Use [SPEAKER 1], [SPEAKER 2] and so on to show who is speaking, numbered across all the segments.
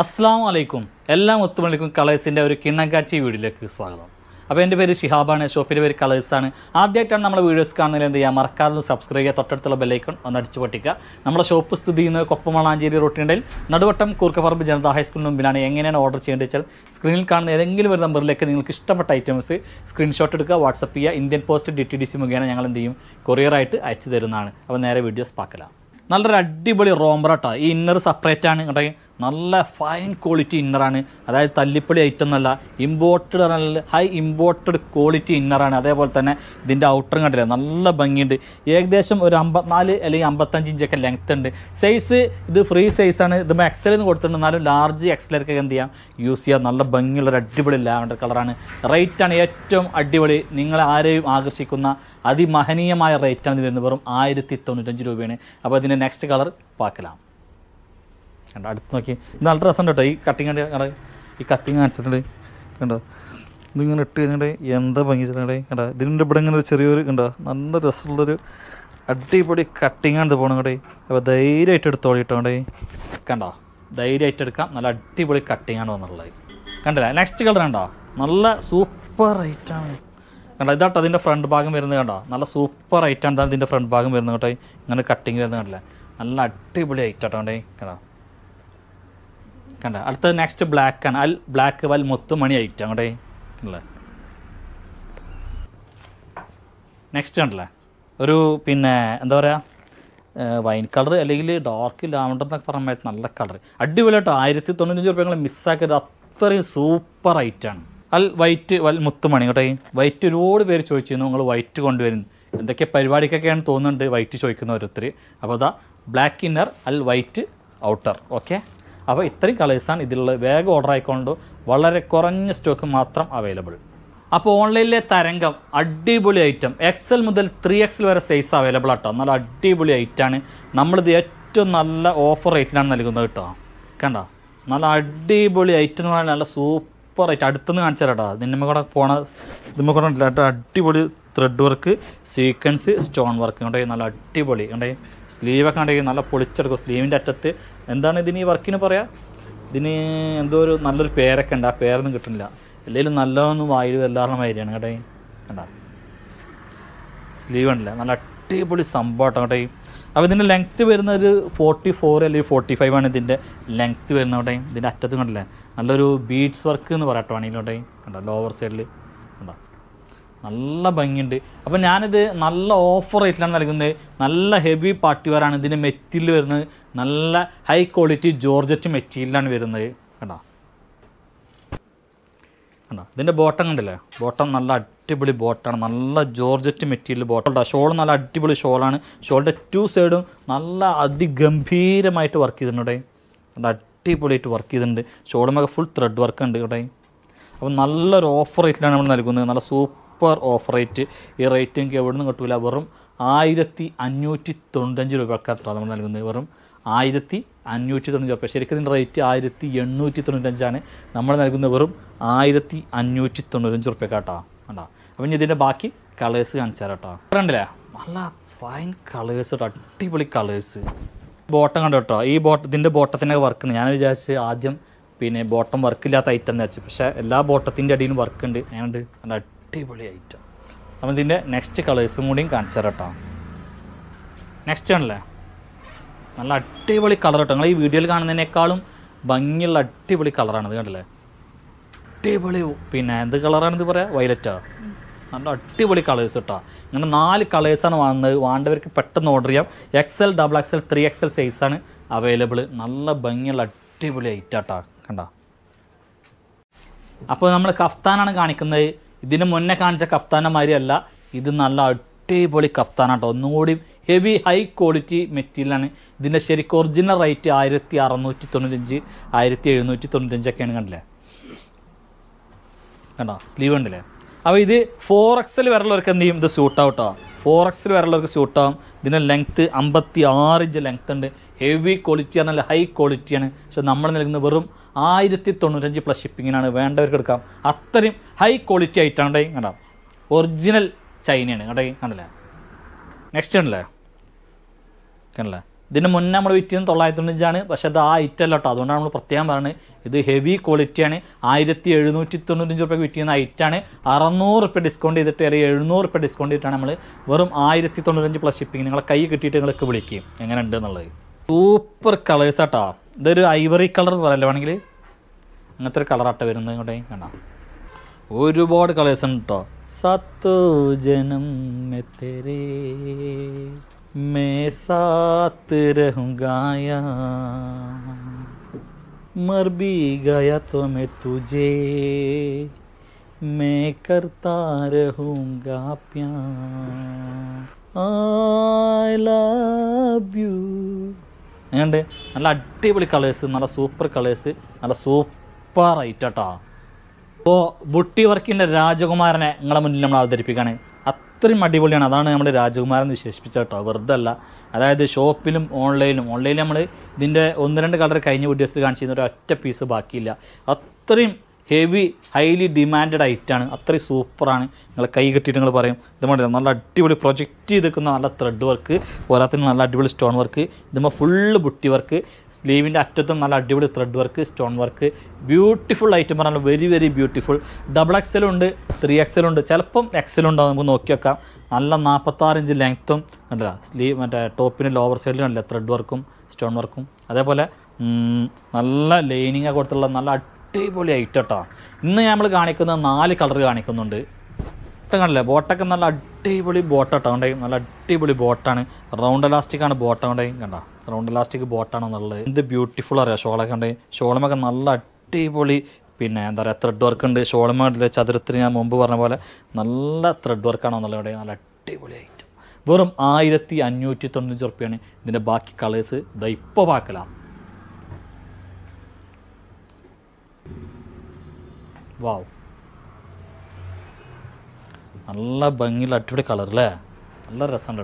[SPEAKER 1] അസ്സാം വലൈക്കും എല്ലാ ഒത്തുമണിക്കും കളേഴ്സിൻ്റെ ഒരു കിണ്ണങ്കാച്ചി വീഡിയോയിലേക്ക് സ്വാഗതം അപ്പോൾ എൻ്റെ പേര് ഷിഹാബാണ് ഷോപ്പിൻ്റെ പേര് കളേഴ്സാണ് ആദ്യമായിട്ടാണ് നമ്മൾ വീഡിയോസ് കാണുന്നതിൽ എന്ത് ചെയ്യുക മറക്കാതെ സബ്സ്ക്രൈബ് ചെയ്യുക തൊട്ടടുത്തുള്ള ബെല്ലൈക്കൺ ഒന്ന് അടിച്ചു പൊട്ടിക്കുക നമ്മുടെ ഷോപ്പ് സ്ഥിതി ചെയ്യുന്നത് കൊപ്പമളാഞ്ചേരി റോട്ടിനിടയിൽ നടുവട്ടം കൂർക്കപ്പറമ്പ് ജനത ഹൈസ്കൂളിന് മുമ്പിലാണ് എങ്ങനെയാണ് ഓർഡർ ചെയ്യേണ്ടത് വെച്ചാൽ സ്ക്രീനിൽ കാണുന്ന ഏതെങ്കിലും ഒരു നമ്പറിലേക്ക് നിങ്ങൾക്ക് ഇഷ്ടപ്പെട്ട ഐറ്റംസ് സ്ക്രീൻഷോട്ട് എടുക്കുക വാട്സപ്പ് ചെയ്യുക Indian post D T D C മുഖേന ഞങ്ങൾ എന്ത് ചെയ്യും കൊറിയറായിട്ട് അയച്ചു തരുന്നതാണ് അപ്പോൾ നേരെ വീഡിയോസ് പാക്കലാം നല്ലൊരു അടിപൊളി റോംബ്രാട്ടാണ് ഈ ഇന്നർ സെപ്പറേറ്റ് ആണ് ഉണ്ടെങ്കിൽ നല്ല ഫൈൻ ക്വാളിറ്റി ഇന്നറാണ് അതായത് തല്ലിപ്പൊളി ഐറ്റം എന്നല്ല ഇമ്പോർട്ടഡ് നല്ല ഹൈ ഇമ്പോർട്ടഡ് ക്വാളിറ്റി ഇന്നറാണ് അതേപോലെ തന്നെ ഇതിൻ്റെ ഔട്ടർ കണ്ടില്ല നല്ല ഭംഗിയുണ്ട് ഏകദേശം ഒരു അമ്പത്തിനാല് അല്ലെങ്കിൽ അമ്പത്തഞ്ച് ഇഞ്ചൊക്കെ ലെങ്ത് ഉണ്ട് സൈസ് ഇത് ഫ്രീ സൈസാണ് ഇത് എക്സൽ എന്ന് കൊടുത്തിട്ടുണ്ട് എന്നാലും ലാർജ് എക്സലൊക്കെ എന്ത് ചെയ്യാം യൂസ് ചെയ്യാം നല്ല ഭംഗിയുള്ള അടിപൊളി ലാവണ്ടർ കളറാണ് റേറ്റാണ് ഏറ്റവും അടിപൊളി നിങ്ങളെ ആരെയും ആകർഷിക്കുന്ന അതിമഹനീയമായ റേറ്റാണ് ഇത് വരുന്നത് വെറും ആയിരത്തി തൊണ്ണൂറ്റഞ്ച് രൂപയാണ് അപ്പോൾ ഇതിൻ്റെ നെക്സ്റ്റ് കളർ പാക്കലാം കണ്ട അടുത്ത് നോക്കി ഇത് നല്ല രസം കേട്ടോ ഈ കട്ടിങ് കണ്ട് കണ്ട ഈ കട്ടിങ് കാണിച്ചിട്ടുണ്ട് കണ്ടോ ഇതിങ്ങനെ ഇട്ട് കഴിഞ്ഞിട്ട് എന്താ ഭംഗി വെച്ചിട്ടുണ്ടെ കണ്ടോ ഇതിൻ്റെ ഇവിടെ ഇങ്ങനെ ഒരു ചെറിയൊരു കണ്ടോ നല്ല രസമുള്ളൊരു അടിപൊളി കട്ടിങ്ങാണ് ഇത് പോകണം കേട്ടോ അപ്പോൾ ധൈര്യമായിട്ട് എടുത്തോളി കേട്ടോ കേട്ടോണ്ടേ കണ്ടോ ധൈര്യമായിട്ട് എടുക്കാം നല്ല അടിപൊളി കട്ടിങ് ആണ് വന്നുള്ളത് കണ്ടില്ല നെക്സ്റ്റ് കളർ കണ്ടോ നല്ല സൂപ്പർ ഐറ്റാണ് കണ്ടോ ഇതാട്ടോ അതിൻ്റെ ഫ്രണ്ട് ഭാഗം വരുന്നത് കണ്ടോ നല്ല സൂപ്പർ റൈറ്റാണ് ഇതിൻ്റെ ഫ്രണ്ട് ഭാഗം വരുന്നത് കേട്ടോ ഇങ്ങനെ കട്ടിങ് വരുന്നത് കണ്ടില്ല നല്ല അടിപൊളി ഐറ്റാട്ടോ കണ്ടേ കണ്ടോ കണ്ട അടുത്ത നെക്സ്റ്റ് ബ്ലാക്ക് ആണ് അൽ ബ്ലാക്ക് വൽ മൊത്തം മണി ഐറ്റം അങ്ങോട്ടേ അല്ലേ നെക്സ്റ്റ് കണ്ടല്ലേ ഒരു പിന്നെ എന്താ പറയുക വൈൻ കളർ അല്ലെങ്കിൽ ഡാർക്ക് ലാവണ്ടർ എന്നൊക്കെ പറഞ്ഞാൽ നല്ല കളർ അടിപൊളിയായിട്ട് ആയിരത്തി തൊണ്ണൂറ്റഞ്ച് റുപ്യ നിങ്ങൾ മിസ്സാക്കരുത് അത്രയും സൂപ്പർ ഐറ്റാണ് അൽ വൈറ്റ് വൽ മുത്തുമണി കേട്ടോ വൈറ്റ് ഒരുപാട് പേര് ചോദിച്ചിരുന്നു നിങ്ങൾ വൈറ്റ് കൊണ്ടുവരുന്നു എന്തൊക്കെ പരിപാടിക്കൊക്കെയാണ് തോന്നുന്നുണ്ട് വൈറ്റ് ചോദിക്കുന്ന ഓരോരുത്തർ അപ്പോൾ അതാ ബ്ലാക്ക് ഇന്നർ അൽ വൈറ്റ് ഔട്ടർ ഓക്കെ അപ്പോൾ ഇത്രയും കളേഴ്സാണ് ഇതിലുള്ള വേഗം ഓർഡർ ആയിക്കൊണ്ട് വളരെ കുറഞ്ഞ സ്റ്റോക്ക് മാത്രം അവൈലബിൾ അപ്പോൾ ഓൺലൈനിലെ തരംഗം അടിപൊളി ഐറ്റം എൽ മുതൽ ത്രീ എൽ വരെ സൈസ് അവൈലബിൾ ആട്ടോ നല്ല അടിപൊളി ഐറ്റാണ് നമ്മളിത് ഏറ്റവും നല്ല ഓഫർ റേറ്റിലാണ് നൽകുന്നത് കേട്ടോ കണ്ട നല്ല അടിപൊളി ഐറ്റം എന്ന് പറഞ്ഞാൽ നല്ല സൂപ്പർ ഐറ്റം അടുത്തുനിന്ന് കാണിച്ചു തരാട്ടോ നിന്നുമ്മ കൂടെ പോണ ഇതുമ്മ കൂടെ അടിപൊളി thread work sequence stone work ഉണ്ടായി നല്ല അടിപൊളി ഉണ്ടായി സ്ലീവൊക്കെ ഉണ്ടെങ്കിൽ നല്ല പൊളിച്ചെടുക്കും സ്ലീവിൻ്റെ അറ്റത്ത് എന്താണ് ഇതിന് ഈ വർക്കിന് പറയുക ഇതിന് എന്തോ ഒരു നല്ലൊരു പേരൊക്കെ ഉണ്ട് ആ പേരൊന്നും കിട്ടുന്നില്ല എല്ലാവരും നല്ലതൊന്നും വായിൽ വല്ലാറുന്ന മാതിരിയാണ് കേട്ടോ കണ്ട സ്ലീവ് ഉണ്ടല്ലേ നല്ല അടിപൊളി സംഭവം കേട്ടോ അപ്പോൾ ഇതിൻ്റെ ലെങ്ത്ത് വരുന്ന ഒരു ഫോർട്ടി ഫോർ അല്ലെങ്കിൽ ഫോർട്ടി ഫൈവ് ആണ് ഇതിൻ്റെ ലെങ്ത്ത് വരുന്ന കേട്ടോ ഇതിൻ്റെ അറ്റത്തും കണ്ടില്ലേ നല്ലൊരു ബീഡ്സ് വർക്ക് എന്ന് പറയാം കേട്ടോ ആണെങ്കിലോട്ടെ കണ്ടോ ലോവർ സൈഡിൽ നല്ല ഭംഗിയുണ്ട് അപ്പം ഞാനിത് നല്ല ഓഫർ റേറ്റിലാണ് നൽകുന്നത് നല്ല ഹെവി പാട്ടിവരാണ് ഇതിൻ്റെ മെറ്റീരിയൽ വരുന്നത് നല്ല ഹൈ ക്വാളിറ്റി ജോർജറ്റ് മെറ്റീരിയലാണ് വരുന്നത് കണ്ടോ കണ്ടോ ഇതിൻ്റെ ബോട്ടം കണ്ടില്ലേ ബോട്ടം നല്ല അടിപൊളി ബോട്ടാണ് നല്ല ജോർജറ്റ് മെറ്റീരിയൽ ബോട്ടം ഷോൾ നല്ല അടിപൊളി ഷോളാണ് ഷോളിൻ്റെ ടു സൈഡും നല്ല അതിഗംഭീരമായിട്ട് വർക്ക് ചെയ്തിട്ടുണ്ട് നല്ല അടിപൊളിയായിട്ട് വർക്ക് ചെയ്തിട്ടുണ്ട് ഷോളുമൊക്കെ ഫുൾ ത്രെഡ് വർക്ക് ഉണ്ട് കേട്ടോ അപ്പം നല്ലൊരു ഓഫർ റേറ്റിലാണ് നമ്മൾ നൽകുന്നത് നല്ല സൂപ്പർ സൂപ്പർ ഓഫ് റേറ്റ് ഈ റേറ്റ് എനിക്ക് എവിടെ നിന്നും കിട്ടില്ല വെറും ആയിരത്തി അഞ്ഞൂറ്റി തൊണ്ണൂറ്റഞ്ച് രൂപക്കാണ് നമ്മൾ നൽകുന്നത് വെറും ആയിരത്തി അഞ്ഞൂറ്റി തൊണ്ണൂറ്റി രൂപ ശരിക്കും ഇതിൻ്റെ റേറ്റ് ആയിരത്തി എണ്ണൂറ്റി തൊണ്ണൂറ്റഞ്ചാണ് നമ്മൾ നൽകുന്ന വെറും ആയിരത്തി അഞ്ഞൂറ്റി തൊണ്ണൂറ്റഞ്ച് റുപ്യ കേട്ടോ കേട്ടോ അപ്പം ഇനി ഇതിൻ്റെ ബാക്കി കളേഴ്സ് കാണിച്ചാൽ കേട്ടോ കണ്ടില്ലേ നല്ല ഫൈൻ കളേഴ്സ് കേട്ടോ അടിപൊളി കളേഴ്സ് ബോട്ടം കണ്ടു കേട്ടോ ഈ ബോട്ട ഇതിൻ്റെ ബോട്ടത്തിൻ്റെ വർക്കാണ് ഞാൻ വിചാരിച്ച് ആദ്യം പിന്നെ ബോട്ടം വർക്കില്ലാത്ത ഐറ്റം എന്ന് വെച്ചു പക്ഷേ എല്ലാ ബോട്ടത്തിൻ്റെ അടിയിലും വർക്കുണ്ട് ഞാനുണ്ട് നല്ല അടിപൊളി ഐറ്റം അപ്പം ഇതിൻ്റെ നെക്സ്റ്റ് കളേഴ്സും കൂടിയും കാണിച്ചു കേട്ടോ നെക്സ്റ്റ് ആണല്ലേ നല്ല അടിപൊളി കളർ കേട്ടോ നിങ്ങൾ ഈ വീഡിയോയിൽ കാണുന്നതിനേക്കാളും ഭംഗിയുള്ള അടിപൊളി കളറാണ് ഇത് കണ്ടല്ലേ അടിപൊളി പിന്നെ എന്ത് കളറാണിത് പറയുക വയലറ്റാ നല്ല അടിപൊളി കളേഴ്സ് കേട്ടോ ഇങ്ങനെ നാല് കളേഴ്സാണ് വാങ്ങുന്നത് വാണ്ടവർക്ക് പെട്ടെന്ന് ഓർഡർ ചെയ്യാം X L double X L three X L സൈസാണ് അവൈലബിൾ നല്ല ഭംഗിയുള്ള അടിപൊളി ഐറ്റാട്ടോ കണ്ടോ അപ്പോൾ നമ്മൾ കഫ്താനാണ് കാണിക്കുന്നത് ഇതിന് മുന്നേ കാണിച്ച കഫ്താനമാതിരിയല്ല ഇത് നല്ല അടിപൊളി കഫ്താനാട്ടോ ഒന്നുകൂടി ഹെവി ഹൈ ക്വാളിറ്റി മെറ്റീരിയലാണ് ഇതിൻ്റെ ശരിക്കും ഒറിജിനൽ റേറ്റ് ആയിരത്തി അറുന്നൂറ്റി തൊണ്ണൂറ്റഞ്ച് ആയിരത്തി എഴുന്നൂറ്റി തൊണ്ണൂറ്റഞ്ചൊക്കെയാണ് കണ്ടില്ലേ കണ്ടോ സ്ലീവ് ഉണ്ടല്ലേ അപ്പോൾ ഇത് ഫോർ എക്സിൽ വരലവർക്ക് എന്ത് ചെയ്യും ഇത് സ്യൂട്ട് ഔട്ടോ ഫോർ എക്സിൽ വരലവർക്ക് സൂട്ട് ആവും ഇതിൻ്റെ ലെങ്ത്ത് അമ്പത്തി ആറ് ഇഞ്ച് ലെങ്ത് ഉണ്ട് ഹെവി ക്വാളിറ്റി ആണ് നല്ല ഹൈ ക്വാളിറ്റിയാണ് പക്ഷെ നമ്മൾ നൽകുന്ന വെറും ആയിരത്തി തൊണ്ണൂറ്റഞ്ച് പ്ലസ് ഷിപ്പിങ്ങിനാണ് വേണ്ടവർക്ക് എടുക്കാം അത്രയും ഹൈ ക്വാളിറ്റി ആയിട്ടാണ് കേട്ടോ ഒറിജിനൽ ചൈനയാണ് കേട്ടോ കണ്ടല്ലേ നെക്സ്റ്റ് ആണല്ലേ കണ്ടല്ലേ ഇതിന് മുന്നേ നമ്മൾ വിറ്റിയത് തൊള്ളായിരത്തി തൊണ്ണൂറ്റഞ്ചാണ് പക്ഷേ അത് ആ ഇറ്റല്ല കേട്ടോ അതുകൊണ്ടാണ് നമ്മൾ പ്രത്യേകം പറയുന്നത് ഇത് ഹെവി ക്വാളിറ്റിയാണ് ആയിരത്തി എഴുന്നൂറ്റി തൊണ്ണൂറ്റഞ്ച് റുപ്യക്ക് വിറ്റിയുന്ന ഐറ്റാണ് അറുന്നൂറ് റുപ്യ ഡിസ്കൗണ്ട് ചെയ്തിട്ട് അല്ലെങ്കിൽ എഴുന്നൂറ് റുപ്യ ഡിസ്കൗണ്ട് ചെയ്തിട്ടാണ് നമ്മൾ വെറും ആയിരത്തി തൊണ്ണൂറ്റഞ്ച് പ്ലസ് ഷിപ്പിംഗ് നിങ്ങളെ കൈ കിട്ടിയിട്ട് നിങ്ങൾക്ക് വിളിക്കും എങ്ങനെ ഉണ്ട് എന്നുള്ളത് സൂപ്പർ കളേഴ്സ് ആട്ടോ ഇതൊരു ഐവറി കളർ പറയല്ലോ വേണമെങ്കിൽ അങ്ങനത്തെ ഒരു കളറാട്ട വരുന്നത് ഇങ്ങോട്ടേ കണ്ട ഒരുപാട് കളേഴ്സ് ഉണ്ട് കേട്ടോ സത്തോ ജനം मैं साथ रहूँगा या मर भी गया तो मैं तुझे मैं करता रहूँगा प्यार ഐ ലവ് യു ഏണ്ട് നല്ല അടിപൊളി കളേഴ്സ് നല്ല സൂപ്പർ കളേഴ്സ് നല്ല സൂപ്പർ ആയിട്ടാട്ടോ അപ്പോൾ ബുട്ടി വർക്കിൻ്റെ രാജകുമാരനെ നിങ്ങളെ മുന്നിൽ നമ്മൾ അവതരിപ്പിക്കുകയാണ് അത്രയും അടിപൊളിയാണ് അതാണ് നമ്മൾ രാജകുമാരൻ വിശേഷിപ്പിച്ച കേട്ടോ വെറുതെ അല്ല അതായത് ഷോപ്പിലും ഓൺലൈനിലും ഓൺലൈനിൽ നമ്മൾ ഇതിൻ്റെ ഒന്ന് രണ്ട് കളർ കഴിഞ്ഞ വീഡിയോസിൽ കാണിച്ചിരുന്ന ഒരു ഒറ്റ പീസ് ബാക്കിയില്ല അത്രയും ഹെവി ഹൈലി ഡിമാൻഡഡ് ഐറ്റാണ് അത്രയും സൂപ്പറാണ് നിങ്ങൾ കൈ കെട്ടിയിട്ട് നിങ്ങൾ പറയും ഇത് മതി നല്ല അടിപൊളി പ്രൊജക്റ്റ് ചെയ്തിരിക്കുന്ന നല്ല ത്രെഡ് വർക്ക് പോരാത്തിന് നല്ല അടിപൊളി സ്റ്റോൺ വർക്ക് ഇതുമ്പോൾ ഫുള്ള് ബുട്ടി വർക്ക് സ്ലീവിൻ്റെ അറ്റത്തും നല്ല അടിപൊളി thread work stone work beautiful item പറഞ്ഞാൽ വെരി വെരി ബ്യൂട്ടിഫുൾ ഡബിൾ എക്സലുണ്ട് ത്രീ എക്സലുണ്ട് ചിലപ്പം എക്സലുണ്ടാവും നമുക്ക് നോക്കി വെക്കാം നല്ല നാൽപ്പത്താറിഞ്ച് ലെങ്ത്തും കണ്ടില്ല സ്ലീവ് മറ്റേ ടോപ്പിന് ലോവർ സൈഡിലും അല്ല ത്രെഡ് വർക്കും സ്റ്റോൺ വർക്കും അതേപോലെ നല്ല ലൈനിങ്ങൊക്കെ കൊടുത്തുള്ള നല്ല അടിപൊളി ഐറ്റട്ടോ ഇന്ന് നമ്മൾ കാണിക്കുന്ന നാല് കളർ കാണിക്കുന്നുണ്ട് ഇട്ടം കണ്ടില്ലേ ബോട്ടൊക്കെ നല്ല അടിപൊളി ബോട്ട് ഇട്ടുകൊണ്ടേയും നല്ല അടിപൊളി ബോട്ടാണ് റൗണ്ട് ഇലാസ്റ്റിക്കാണ് ബോട്ട് കൊണ്ടേയും കണ്ട റൗണ്ട് ഇലാസ്റ്റിക് ബോട്ടാണ് എന്നുള്ളത് എന്ത് ബ്യൂട്ടിഫുൾ അറിയാം ഷോളൊക്കെ ഉണ്ടെങ്കിൽ ഷോളമൊക്കെ നല്ല അടിപൊളി പിന്നെ എന്താ പറയുക ത്രെഡ് വർക്ക് ഉണ്ട് ഷോളുമായിട്ടുള്ള ചതുരത്തിന് ഞാൻ മുമ്പ് പറഞ്ഞ പോലെ നല്ല ത്രെഡ് വർക്കാണ് എന്നുള്ളത് നല്ല അടിപൊളി ഐറ്റം വെറും ആയിരത്തി അഞ്ഞൂറ്റി തൊണ്ണൂറ്റി റുപ്യാണ് ഇതിൻ്റെ ബാക്കി കളേഴ്സ് ഇതാ ഇപ്പോൾ പാക്കലാണ് വാവ് നല്ല ഭംഗിയുള്ള അടിപൊളി കളർ അല്ലേ നല്ല രസമുണ്ട്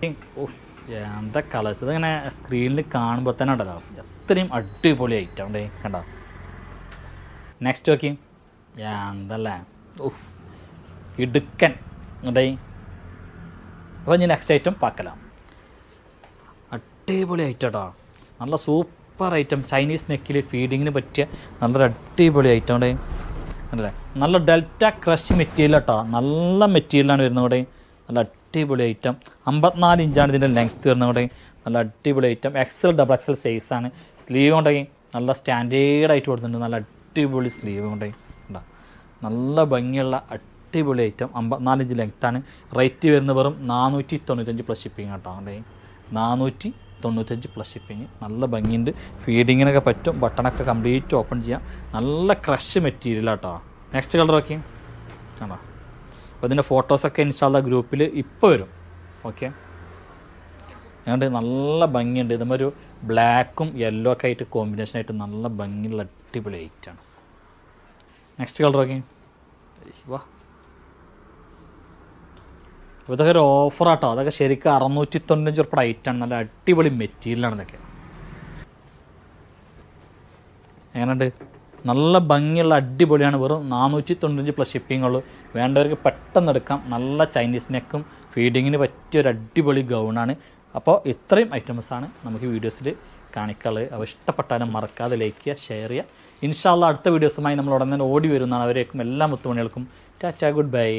[SPEAKER 1] കേട്ടോ ഓ എന്താ കളേഴ്സ് ഇതിങ്ങനെ സ്ക്രീനിൽ കാണുമ്പോൾ തന്നെ ഉണ്ടല്ലോ എത്രയും അടിപൊളി ഐറ്റം ഉണ്ട് കണ്ടോ നെക്സ്റ്റ് നോക്കി എന്തല്ലേ ഓ ഇടുക്കൻ ഉണ്ടേ അപ്പോൾ ഇനി നെക്സ്റ്റ് ഐറ്റം പാക്കലാം അടിപൊളി ഐറ്റം കേട്ടോ നല്ല സൂപ്പർ ഐറ്റം ചൈനീസ് നെക്കിൽ ഫീഡിങ്ങിന് പറ്റിയ നല്ലൊരു അടിപൊളി ഐറ്റം അവിടെ അല്ലേ നല്ല ഡെൽറ്റ ക്രഷ് മെറ്റീരിയൽ കേട്ടോ നല്ല മെറ്റീരിയലാണ് വരുന്നത് ഇവിടെ നല്ല അടിപൊളി ഐറ്റം അമ്പത്തിനാല് ഇഞ്ചാണ് ഇതിൻ്റെ ലെങ്ത് വരുന്നത് ഇവിടെ നല്ല അടിപൊളി ഐറ്റം എക്സൽ ഡബിൾ എക്സൽ സൈസാണ് സ്ലീവ് ഉണ്ടെങ്കിൽ നല്ല സ്റ്റാൻഡേർഡായിട്ട് കൊടുത്തിട്ടുണ്ട് നല്ല അടിപൊളി സ്ലീവ് ഉണ്ടെങ്കിൽ ഉണ്ടോ നല്ല ഭംഗിയുള്ള അടിപൊളി ഐറ്റം അമ്പത്തിനാല് ഇഞ്ച് ലെങ്ത്താണ് റേറ്റ് വരുന്ന വെറും നാനൂറ്റി തൊണ്ണൂറ്റഞ്ച് പ്ലസ് ഷിപ്പിംഗ് കേട്ടോ ഉണ്ടെങ്കിൽ നാനൂറ്റി തൊണ്ണൂറ്റഞ്ച് പ്ലസ് ഷിപ്പിങ് നല്ല ഭംഗിയുണ്ട് ഫീഡിങ്ങിനൊക്കെ പറ്റും ബട്ടണൊക്കെ കംപ്ലീറ്റ് ഓപ്പൺ ചെയ്യാം നല്ല ക്രഷ് മെറ്റീരിയൽ ആട്ടോ നെക്സ്റ്റ് കളർ ഓക്കെ ആണോ അപ്പോൾ ഇതിൻ്റെ ഫോട്ടോസൊക്കെ ഇൻഷാല്ല ഗ്രൂപ്പിൽ ഇപ്പോൾ വരും ഓക്കെ അതുകൊണ്ട് നല്ല ഭംഗിയുണ്ട് ഇതുമൊരു ബ്ലാക്കും യെല്ലോ ഒക്കെ ആയിട്ട് കോമ്പിനേഷൻ ആയിട്ട് നല്ല ഭംഗിയുള്ള അടിപൊളി ഐറ്റാണ് നെക്സ്റ്റ് കളർ ഓക്കെ വാ അപ്പോൾ ഇതൊക്കെ ഒരു ഓഫറാട്ടോ അതൊക്കെ ശരിക്കും അറുന്നൂറ്റി തൊണ്ണൂറ്റി ഉറുപ്പ് റൈറ്റാണ് നല്ല അടിപൊളി മെറ്റീരിയലാണ് ഇതൊക്കെ എങ്ങനെയുണ്ട് നല്ല ഭംഗിയുള്ള അടിപൊളിയാണ് വെറും നാനൂറ്റി തൊണ്ണൂറ്റി പ്ലസ് ഷിപ്പിങ്ങുള്ളൂ വേണ്ടവർക്ക് പെട്ടെന്ന് എടുക്കാം നല്ല ചൈനീസ് നെക്കും ഫീഡിങ്ങിന് പറ്റിയ ഒരു അടിപൊളി ഗൗണാണ് അപ്പോൾ ഇത്രയും ഐറ്റംസാണ് നമുക്ക് വീഡിയോസിൽ കാണിക്കാള് അവ ഇഷ്ടപ്പെട്ടാലും മറക്കാതെ ലൈക്ക് ചെയ്യുക ഷെയർ ചെയ്യുക ഇൻഷാള്ള അടുത്ത വീഡിയോസുമായി നമ്മൾ ഉടനെ ഓടി വരുന്നതാണ് അവരേക്കും എല്ലാ മുത്തുമണികൾക്കും ടാറ്റാ ഗുഡ് ബൈ